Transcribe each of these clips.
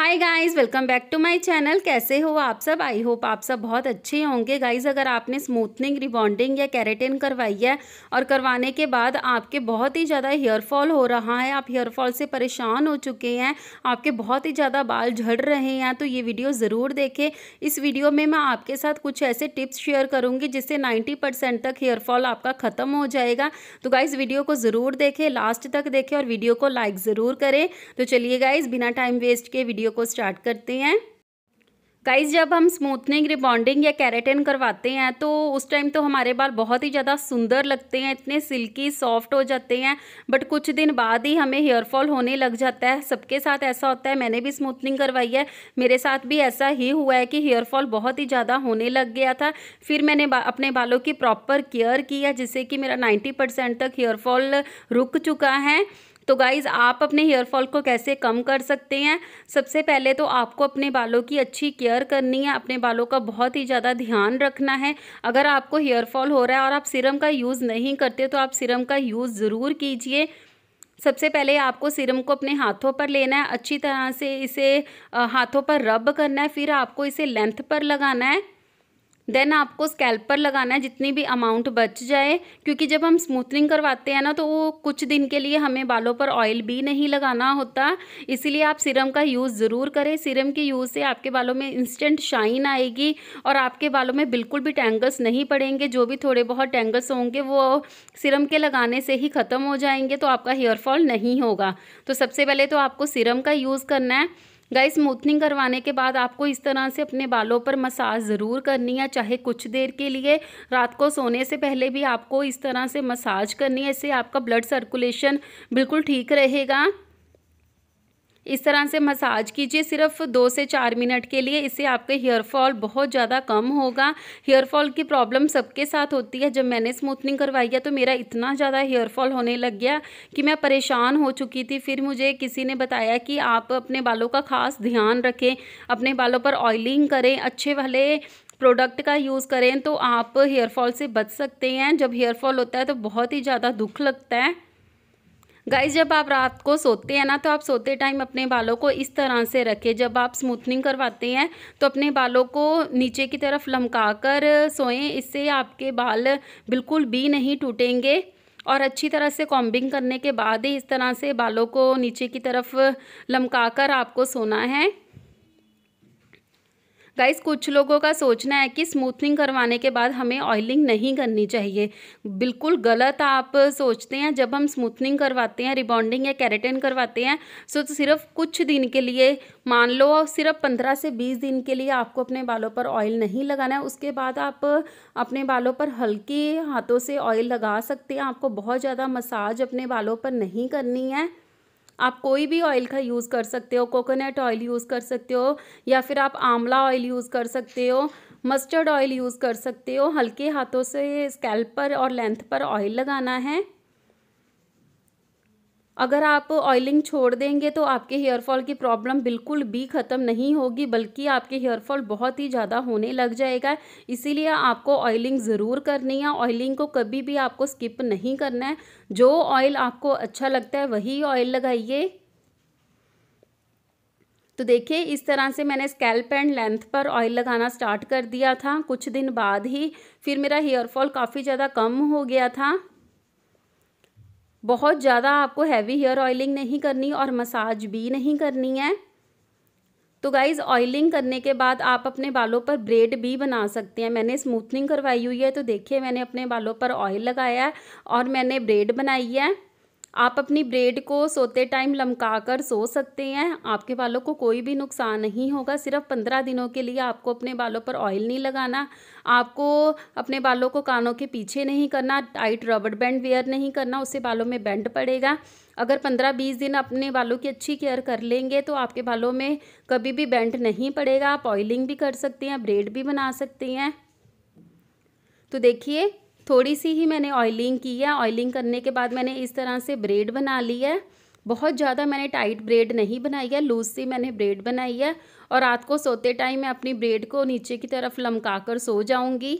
hi guys welcome back to my channel कैसे हो आप सब आई होप आप सब बहुत अच्छे होंगे गाइस अगर आपने स्मूथनिंग रिबॉन्डिंग या कैरेटिन करवाई है और करवाने के बाद आपके बहुत ही ज़्यादा हेयर फॉल हो रहा है आप हेयर फॉल से परेशान हो चुके हैं आपके बहुत ही ज़्यादा बाल झड़ रहे हैं तो ये वीडियो ज़रूर देखें इस वीडियो में मैं आपके साथ कुछ ऐसे टिप्स शेयर करूँगी जिससे नाइन्टी तक हेयर फॉल आपका ख़त्म हो जाएगा तो गाइज़ वीडियो को ज़रूर देखें लास्ट तक देखें और वीडियो को लाइक ज़रूर करें तो चलिए गाइज़ बिना टाइम वेस्ट के वीडियो वीडियो को स्टार्ट करते हैं गाइज जब हम स्मूथनिंग रिबॉन्डिंग या कैरेटिन करवाते हैं तो उस टाइम तो हमारे बाल बहुत ही ज़्यादा सुंदर लगते हैं इतने सिल्की सॉफ्ट हो जाते हैं बट कुछ दिन बाद ही हमें हेयर फॉल होने लग जाता है सबके साथ ऐसा होता है मैंने भी स्मूथनिंग करवाई है मेरे साथ भी ऐसा ही हुआ है कि हेयर फॉल बहुत ही ज़्यादा होने लग गया था फिर मैंने बा, अपने बालों की प्रॉपर केयर की है जिससे कि मेरा नाइन्टी तक हेयरफॉल रुक चुका है तो गाइज़ आप अपने हेयर फॉल को कैसे कम कर सकते हैं सबसे पहले तो आपको अपने बालों की अच्छी केयर करनी है अपने बालों का बहुत ही ज़्यादा ध्यान रखना है अगर आपको हेयर फॉल हो रहा है और आप सिरम का यूज़ नहीं करते तो आप सिरम का यूज़ ज़रूर कीजिए सबसे पहले आपको सीरम को अपने हाथों पर लेना है अच्छी तरह से इसे हाथों पर रब करना है फिर आपको इसे लेंथ पर लगाना है देन आपको स्कैल्पर लगाना है जितनी भी अमाउंट बच जाए क्योंकि जब हम स्मूथनिंग करवाते हैं ना तो वो कुछ दिन के लिए हमें बालों पर ऑयल भी नहीं लगाना होता इसीलिए आप सिरम का यूज़ ज़रूर करें सिरम के यूज़ से आपके बालों में इंस्टेंट शाइन आएगी और आपके बालों में बिल्कुल भी टैंगल्स नहीं पड़ेंगे जो भी थोड़े बहुत टैंगल्स होंगे वो सिरम के लगाने से ही ख़त्म हो जाएंगे तो आपका हेयरफॉल नहीं होगा तो सबसे पहले तो आपको सिरम का यूज़ करना है गाइस स्मूथनिंग करवाने के बाद आपको इस तरह से अपने बालों पर मसाज ज़रूर करनी है चाहे कुछ देर के लिए रात को सोने से पहले भी आपको इस तरह से मसाज करनी है इससे आपका ब्लड सर्कुलेशन बिल्कुल ठीक रहेगा इस तरह से मसाज कीजिए सिर्फ दो से चार मिनट के लिए इससे आपके हेयर फॉल बहुत ज़्यादा कम होगा हेयर फॉल की प्रॉब्लम सबके साथ होती है जब मैंने स्मूथनिंग करवाई है तो मेरा इतना ज़्यादा हेयर फॉल होने लग गया कि मैं परेशान हो चुकी थी फिर मुझे किसी ने बताया कि आप अपने बालों का खास ध्यान रखें अपने बालों पर ऑयलिंग करें अच्छे वाले प्रोडक्ट का यूज़ करें तो आप हेयर फॉल से बच सकते हैं जब हेयर फॉल होता है तो बहुत ही ज़्यादा दुख लगता है गाइज जब आप रात को सोते हैं ना तो आप सोते टाइम अपने बालों को इस तरह से रखें जब आप स्मूथनिंग करवाते हैं तो अपने बालों को नीचे की तरफ लमका कर सोएं इससे आपके बाल बिल्कुल भी नहीं टूटेंगे और अच्छी तरह से कॉम्बिंग करने के बाद ही इस तरह से बालों को नीचे की तरफ लमका कर आपको सोना है गाइस कुछ लोगों का सोचना है कि स्मूथनिंग करवाने के बाद हमें ऑयलिंग नहीं करनी चाहिए बिल्कुल गलत आप सोचते हैं जब हम स्मूथनिंग करवाते हैं रिबॉन्डिंग या कैरेटिन करवाते हैं सो तो सिर्फ कुछ दिन के लिए मान लो सिर्फ पंद्रह से बीस दिन के लिए आपको अपने बालों पर ऑयल नहीं लगाना है उसके बाद आप अपने बालों पर हल्के हाथों से ऑयल लगा सकते हैं आपको बहुत ज़्यादा मसाज अपने बालों पर नहीं करनी है आप कोई भी ऑयल का यूज़ कर सकते हो कोकोनट ऑयल यूज़ कर सकते हो या फिर आप आंवला ऑयल यूज़ कर सकते हो मस्टर्ड ऑयल यूज़ कर सकते हो हल्के हाथों से स्कैल्प पर और लेंथ पर ऑयल लगाना है अगर आप ऑयलिंग छोड़ देंगे तो आपके हेयर फॉल की प्रॉब्लम बिल्कुल भी ख़त्म नहीं होगी बल्कि आपके हेयर फॉल बहुत ही ज़्यादा होने लग जाएगा इसीलिए आपको ऑयलिंग ज़रूर करनी है ऑयलिंग को कभी भी आपको स्किप नहीं करना है जो ऑयल आपको अच्छा लगता है वही ऑयल लगाइए तो देखिए इस तरह से मैंने स्कैल्प एंड लेंथ पर ऑयल लगाना स्टार्ट कर दिया था कुछ दिन बाद ही फिर मेरा हेयर फॉल काफ़ी ज़्यादा कम हो गया था बहुत ज़्यादा आपको हैवी हेयर ऑयलिंग नहीं करनी और मसाज भी नहीं करनी है तो गाइज़ ऑयलिंग करने के बाद आप अपने बालों पर ब्रेड भी बना सकते हैं मैंने स्मूथनिंग करवाई हुई है तो देखिए मैंने अपने बालों पर ऑयल लगाया है और मैंने ब्रेड बनाई है आप अपनी ब्रेड को सोते टाइम लमका कर सो सकते हैं आपके बालों को कोई भी नुकसान नहीं होगा सिर्फ पंद्रह दिनों के लिए आपको अपने बालों पर ऑयल नहीं लगाना आपको अपने बालों को कानों के पीछे नहीं करना टाइट रबड़ बैंड वेयर नहीं करना उससे बालों में बैंड पड़ेगा अगर पंद्रह बीस दिन अपने बालों की अच्छी केयर कर लेंगे तो आपके बालों में कभी भी बैंड नहीं पड़ेगा आप ऑयलिंग भी कर सकते हैं ब्रेड भी बना सकते हैं तो देखिए थोड़ी सी ही मैंने ऑयलिंग की है ऑयलिंग करने के बाद मैंने इस तरह से ब्रेड बना ली है बहुत ज़्यादा मैंने टाइट ब्रेड नहीं बनाई है लूज सी मैंने ब्रेड बनाई है और रात को सोते टाइम मैं अपनी ब्रेड को नीचे की तरफ लमका कर सो जाऊँगी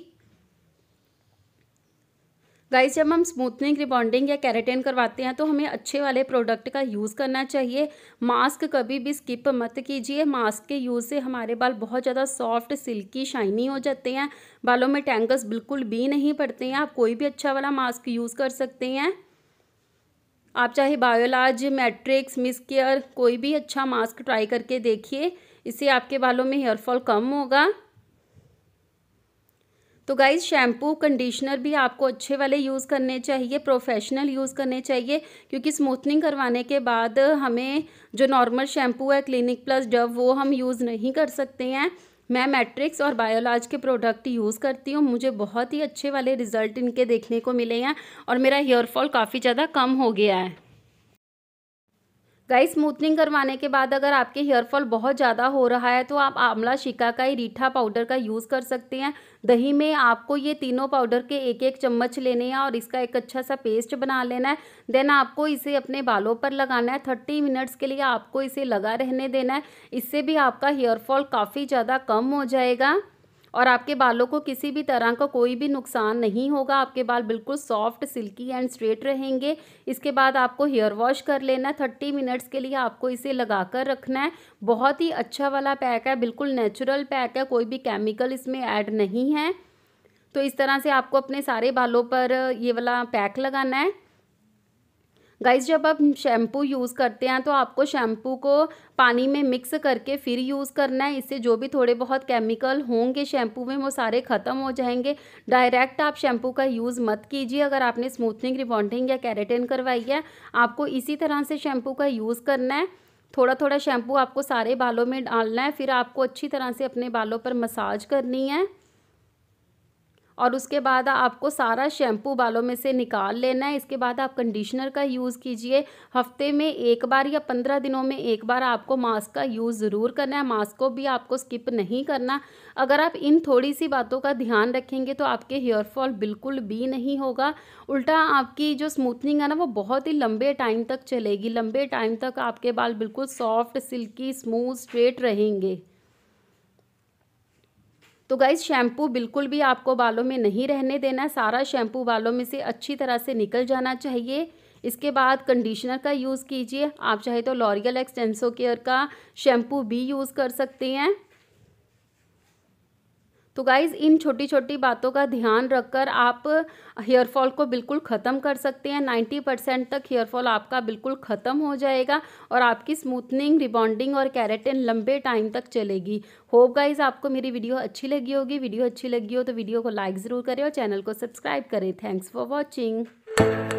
गाइस जब हम स्मूथनिंग रिबॉन्डिंग या कैरेटिन करवाते हैं तो हमें अच्छे वाले प्रोडक्ट का यूज़ करना चाहिए मास्क कभी भी स्किप मत कीजिए मास्क के यूज़ से हमारे बाल बहुत ज़्यादा सॉफ्ट सिल्की शाइनी हो जाते हैं बालों में टैंगल्स बिल्कुल भी नहीं पड़ते हैं आप कोई भी अच्छा वाला मास्क यूज़ कर सकते हैं आप चाहे बायोलाज मैट्रिक्स मिस केयर कोई भी अच्छा मास्क ट्राई करके देखिए इससे आपके बालों में हेयरफॉल कम होगा तो गाइज शैम्पू कंडीशनर भी आपको अच्छे वाले यूज़ करने चाहिए प्रोफेशनल यूज़ करने चाहिए क्योंकि स्मूथनिंग करवाने के बाद हमें जो नॉर्मल शैम्पू है क्लिनिक प्लस डव वो हम यूज़ नहीं कर सकते हैं मैं मैट्रिक्स और बायोलाज के प्रोडक्ट यूज़ करती हूँ मुझे बहुत ही अच्छे वाले रिज़ल्ट इनके देखने को मिले हैं और मेरा हेयरफॉल काफ़ी ज़्यादा कम हो गया है गाइस स्मूथनिंग करवाने के बाद अगर आपके हेयरफॉल बहुत ज़्यादा हो रहा है तो आप आंवला शिका का रीठा पाउडर का यूज़ कर सकते हैं दही में आपको ये तीनों पाउडर के एक एक चम्मच लेने हैं और इसका एक अच्छा सा पेस्ट बना लेना है देन आपको इसे अपने बालों पर लगाना है थर्टी मिनट्स के लिए आपको इसे लगा रहने देना है इससे भी आपका हेयरफॉल काफ़ी ज़्यादा कम हो जाएगा और आपके बालों को किसी भी तरह का कोई भी नुकसान नहीं होगा आपके बाल बिल्कुल सॉफ्ट सिल्की एंड स्ट्रेट रहेंगे इसके बाद आपको हेयर वॉश कर लेना है थर्टी मिनट्स के लिए आपको इसे लगा कर रखना है बहुत ही अच्छा वाला पैक है बिल्कुल नेचुरल पैक है कोई भी केमिकल इसमें ऐड नहीं है तो इस तरह से आपको अपने सारे बालों पर ये वाला पैक लगाना है गाइस जब आप शैम्पू यूज़ करते हैं तो आपको शैम्पू को पानी में मिक्स करके फिर यूज़ करना है इससे जो भी थोड़े बहुत केमिकल होंगे शैम्पू में वो सारे ख़त्म हो जाएंगे डायरेक्ट आप शैम्पू का यूज़ मत कीजिए अगर आपने स्मूथनिंग रिबॉन्डिंग या कैरेटिन करवाई है आपको इसी तरह से शैम्पू का यूज़ करना है थोड़ा थोड़ा शैम्पू आपको सारे बालों में डालना है फिर आपको अच्छी तरह से अपने बालों पर मसाज करनी है और उसके बाद आपको सारा शैम्पू बालों में से निकाल लेना है इसके बाद आप कंडीशनर का यूज़ कीजिए हफ्ते में एक बार या पंद्रह दिनों में एक बार आपको मास्क का यूज़ ज़रूर करना है मास्क को भी आपको स्किप नहीं करना अगर आप इन थोड़ी सी बातों का ध्यान रखेंगे तो आपके हेयर फॉल बिल्कुल भी नहीं होगा उल्टा आपकी जो स्मूथनिंग है ना वो बहुत ही लंबे टाइम तक चलेगी लंबे टाइम तक आपके बाल बिल्कुल सॉफ्ट सिल्की स्मूथ स्ट्रेट रहेंगे तो गाइज शैम्पू बिल्कुल भी आपको बालों में नहीं रहने देना सारा शैम्पू बालों में से अच्छी तरह से निकल जाना चाहिए इसके बाद कंडीशनर का यूज़ कीजिए आप चाहे तो लॉरियल एक्सटेंसो केयर का शैम्पू भी यूज़ कर सकते हैं तो गाइज़ इन छोटी छोटी बातों का ध्यान रखकर आप हेयर फॉल को बिल्कुल ख़त्म कर सकते हैं 90 परसेंट तक हेयर फॉल आपका बिल्कुल ख़त्म हो जाएगा और आपकी स्मूथनिंग रिबॉन्डिंग और कैरेटिन लंबे टाइम तक चलेगी होप गाइज़ आपको मेरी वीडियो अच्छी लगी होगी वीडियो अच्छी लगी हो तो वीडियो को लाइक ज़रूर करें और चैनल को सब्सक्राइब करें थैंक्स फॉर वॉचिंग